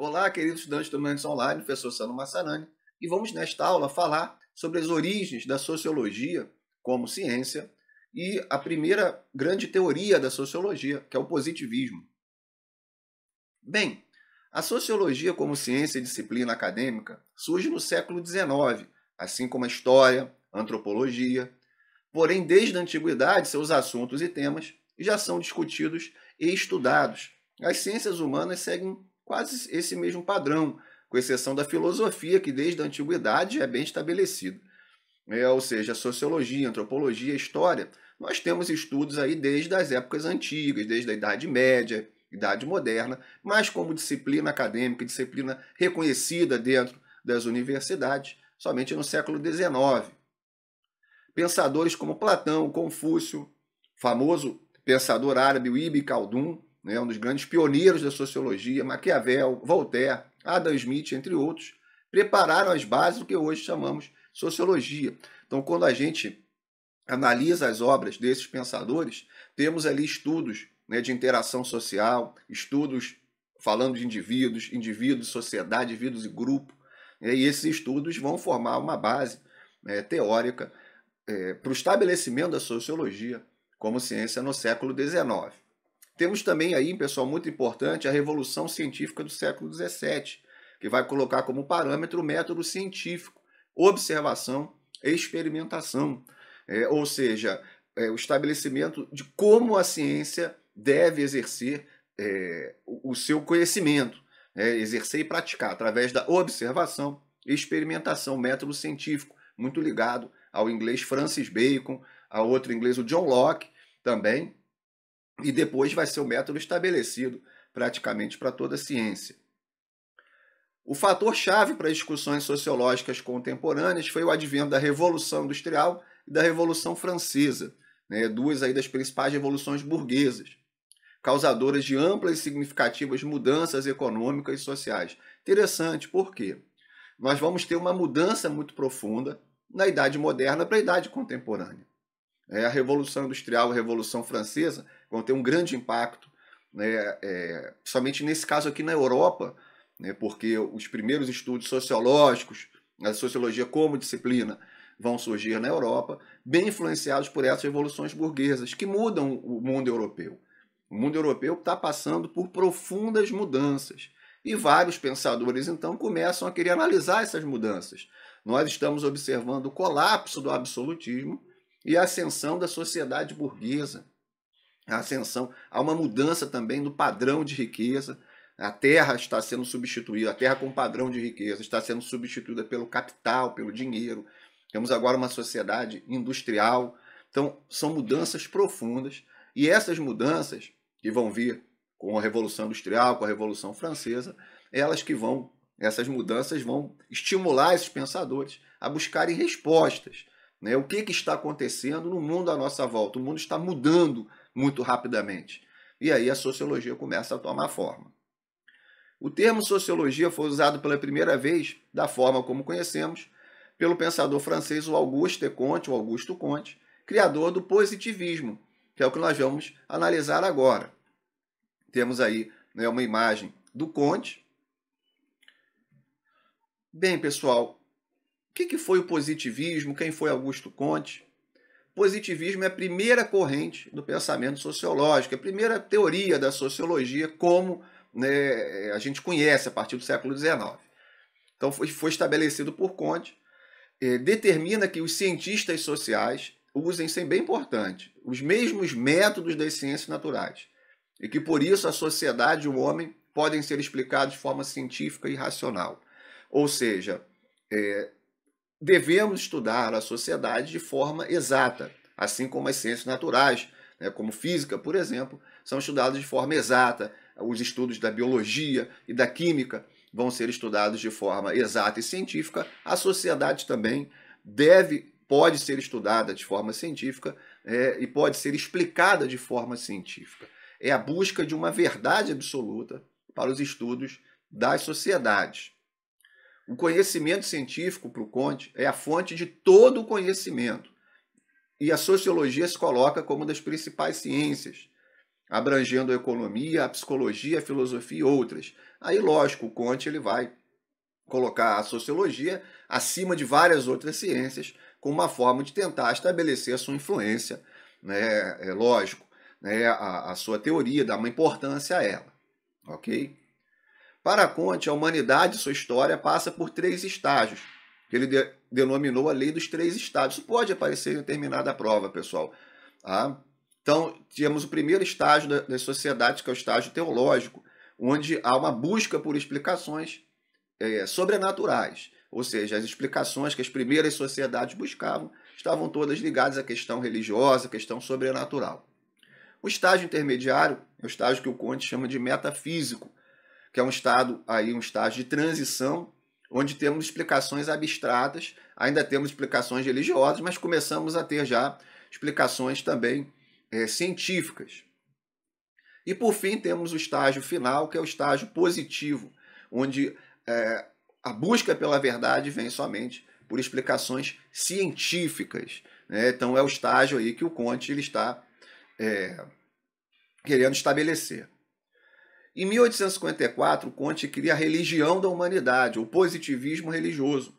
Olá, queridos estudantes do Mendes Online, professor Sano Massarani, e vamos nesta aula falar sobre as origens da sociologia como ciência e a primeira grande teoria da sociologia, que é o positivismo. Bem, a sociologia como ciência e disciplina acadêmica surge no século XIX, assim como a história, a antropologia. Porém, desde a antiguidade, seus assuntos e temas já são discutidos e estudados. As ciências humanas seguem quase esse mesmo padrão, com exceção da filosofia, que desde a antiguidade é bem estabelecida. É, ou seja, sociologia, antropologia, história. Nós temos estudos aí desde as épocas antigas, desde a Idade Média, Idade Moderna, mas como disciplina acadêmica, disciplina reconhecida dentro das universidades, somente no século XIX. Pensadores como Platão, Confúcio, famoso pensador árabe o Ibn Khaldun, né, um dos grandes pioneiros da sociologia, Maquiavel, Voltaire, Adam Smith, entre outros, prepararam as bases do que hoje chamamos sociologia. Então, quando a gente analisa as obras desses pensadores, temos ali estudos né, de interação social, estudos falando de indivíduos, indivíduos, sociedade, indivíduos e grupo. Né, e esses estudos vão formar uma base né, teórica é, para o estabelecimento da sociologia como ciência no século XIX. Temos também aí, pessoal, muito importante, a revolução científica do século XVII, que vai colocar como parâmetro o método científico, observação e experimentação. É, ou seja, é, o estabelecimento de como a ciência deve exercer é, o, seu conhecimento, né, exercer e praticar através da observação e experimentação, método científico, muito ligado ao inglês Francis Bacon, ao outro inglês o John Locke, também e depois vai ser o método estabelecido praticamente para toda a ciência. O fator chave para as discussões sociológicas contemporâneas foi o advento da Revolução Industrial e da Revolução Francesa, né, duas aí das principais revoluções burguesas, causadoras de amplas e significativas mudanças econômicas e sociais. Interessante, por quê? Nós vamos ter uma mudança muito profunda na Idade Moderna para a Idade Contemporânea. É, a Revolução Industrial e a Revolução Francesa vão ter um grande impacto, né, é, nesse caso aqui na Europa, né, porque os primeiros estudos sociológicos, a sociologia como disciplina, vão surgir na Europa, bem influenciados por essas revoluções burguesas, que mudam o mundo europeu. O mundo europeu está passando por profundas mudanças. E vários pensadores, então, começam a querer analisar essas mudanças. Nós estamos observando o colapso do absolutismo e a ascensão da sociedade burguesa, a ascensão, há uma mudança também no padrão de riqueza. A terra está sendo substituída, a terra com padrão de riqueza está sendo substituída pelo capital, pelo dinheiro. Temos agora uma sociedade industrial. Então, são mudanças profundas e essas mudanças que vão vir com a Revolução Industrial, com a Revolução Francesa, elas que vão, essas mudanças vão estimular esses pensadores a buscarem respostas. Né? O que, que está acontecendo no mundo à nossa volta? O mundo está mudando muito rapidamente. E aí a sociologia começa a tomar forma. O termo sociologia foi usado pela primeira vez, da forma como conhecemos, pelo pensador francês o Auguste Comte, o Augusto Comte, criador do positivismo, que é o que nós vamos analisar agora. Temos aí né, uma imagem do Comte. Bem, pessoal, o que, que foi o positivismo? Quem foi Augusto Comte? positivismo é a primeira corrente do pensamento sociológico, é a primeira teoria da sociologia como né, eh, a gente conhece a partir do século XIX. Então foi, foi estabelecido por Conte, eh, determina que os cientistas sociais usem, sem bem importante, os mesmos métodos das ciências naturais e que por isso a sociedade e o homem podem ser explicados de forma científica e racional. Ou seja, é, devemos estudar a sociedade de forma exata, assim como as ciências naturais, né, como física, por exemplo, são estudados de forma exata. Os estudos da biologia e da química vão ser estudados de forma exata e científica. A sociedade também deve, pode ser estudada de forma científica é, e pode ser explicada de forma científica. É a busca de uma verdade absoluta para os estudos das sociedades. O conhecimento científico para o Conte é a fonte de todo o conhecimento. E a sociologia se coloca como uma das principais ciências, abrangendo a economia, a psicologia, a filosofia e outras. Aí, lógico, o Conte ele vai colocar a sociologia acima de várias outras ciências, como uma forma de tentar estabelecer a sua influência, né, é lógico, né, a, a sua teoria, dar uma importância a ela, ok? Para Conte, a humanidade, sua história, passa por três estágios, que ele de denominou a lei dos três estágios. Isso pode aparecer em determinada prova, pessoal. Tá? Então, tínhamos o primeiro estágio da, das sociedades, que é o estágio teológico, onde há uma busca por explicações é, sobrenaturais. Ou seja, as explicações que as primeiras sociedades buscavam estavam todas ligadas à questão religiosa, à questão sobrenatural. O estágio intermediário é o estágio que o Conte chama de metafísico, que é um estado aí um estágio de transição, onde temos explicações abstratas, ainda temos explicações religiosas, mas começamos a ter já explicações também é, científicas. E por fim temos o estágio final, que é o estágio positivo, onde é, a busca pela verdade vem somente por explicações científicas. Né? Então é o estágio aí que o Conte ele está é, querendo estabelecer. Em 1854, Conte cria a religião da humanidade, o positivismo religioso,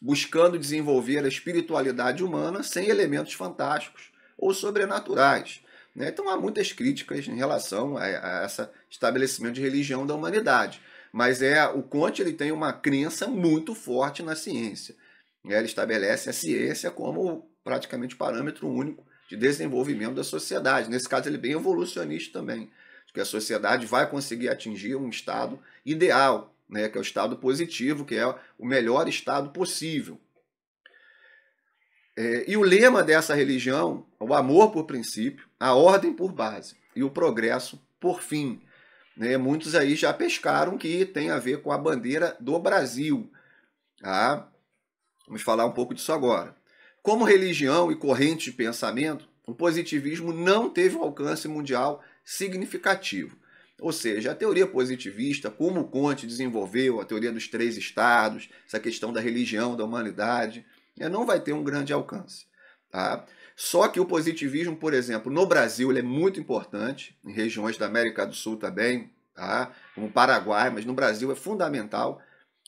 buscando desenvolver a espiritualidade humana sem elementos fantásticos ou sobrenaturais. Né? Então há muitas críticas em relação a, esse estabelecimento de religião da humanidade. Mas é o Conte ele tem uma crença muito forte na ciência. Né? Ele estabelece a ciência como praticamente parâmetro único de desenvolvimento da sociedade. Nesse caso, ele é bem evolucionista também que a sociedade vai conseguir atingir um estado ideal, né, que é o estado positivo, que é o melhor estado possível. É, e o lema dessa religião o amor por princípio, a ordem por base e o progresso por fim. Né? Muitos aí já pescaram que tem a ver com a bandeira do Brasil. Tá? Vamos falar um pouco disso agora. Como religião e corrente de pensamento, o positivismo não teve um alcance mundial significativo. Ou seja, a teoria positivista, como Conte desenvolveu a teoria dos três estados, essa questão da religião, da humanidade, né, não vai ter um grande alcance. Tá? Só que o positivismo, por exemplo, no Brasil ele é muito importante, em regiões da América do Sul também, tá? como Paraguai, mas no Brasil é fundamental,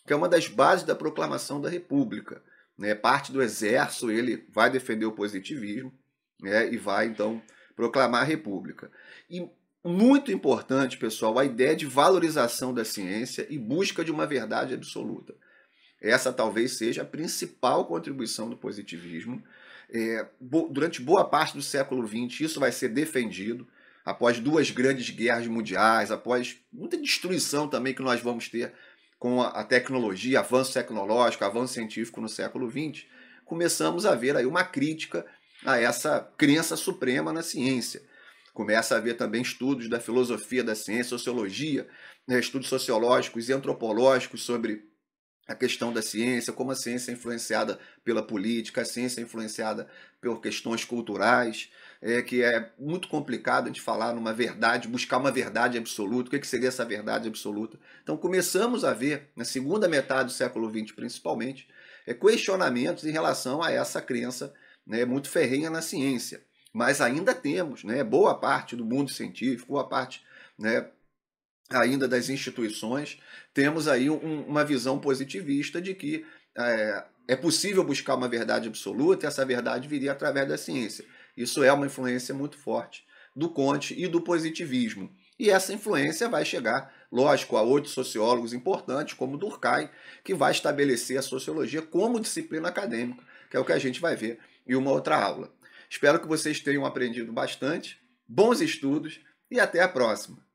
que é uma das bases da proclamação da República. Né? Parte do exército ele vai defender o positivismo né? e vai, então, proclamar a República. E muito importante, pessoal, a ideia de valorização da ciência e busca de uma verdade absoluta. Essa talvez seja a principal contribuição do positivismo. É, durante boa parte do século XX, isso vai ser defendido, após duas grandes guerras mundiais, após muita destruição também que nós vamos ter com a tecnologia, avanço tecnológico, avanço científico no século XX, começamos a ver aí uma crítica a essa crença suprema na ciência. Começa a haver também estudos da filosofia da ciência, sociologia, né, estudos sociológicos e antropológicos sobre a questão da ciência, como a ciência é influenciada pela política, a ciência é influenciada por questões culturais, é, que é muito complicado de falar numa verdade, buscar uma verdade absoluta. O que, é que seria essa verdade absoluta? Então começamos a ver, na segunda metade do século XX principalmente, é, questionamentos em relação a essa crença né, muito ferrenha na ciência. Mas ainda temos né, boa parte do mundo científico, boa parte né, ainda das instituições, temos aí um, uma visão positivista de que é, é possível buscar uma verdade absoluta e essa verdade viria através da ciência. Isso é uma influência muito forte do Conte e do positivismo. E essa influência vai chegar, lógico, a outros sociólogos importantes, como Durkheim, que vai estabelecer a sociologia como disciplina acadêmica, que é o que a gente vai ver e uma outra aula. Espero que vocês tenham aprendido bastante, bons estudos e até a próxima!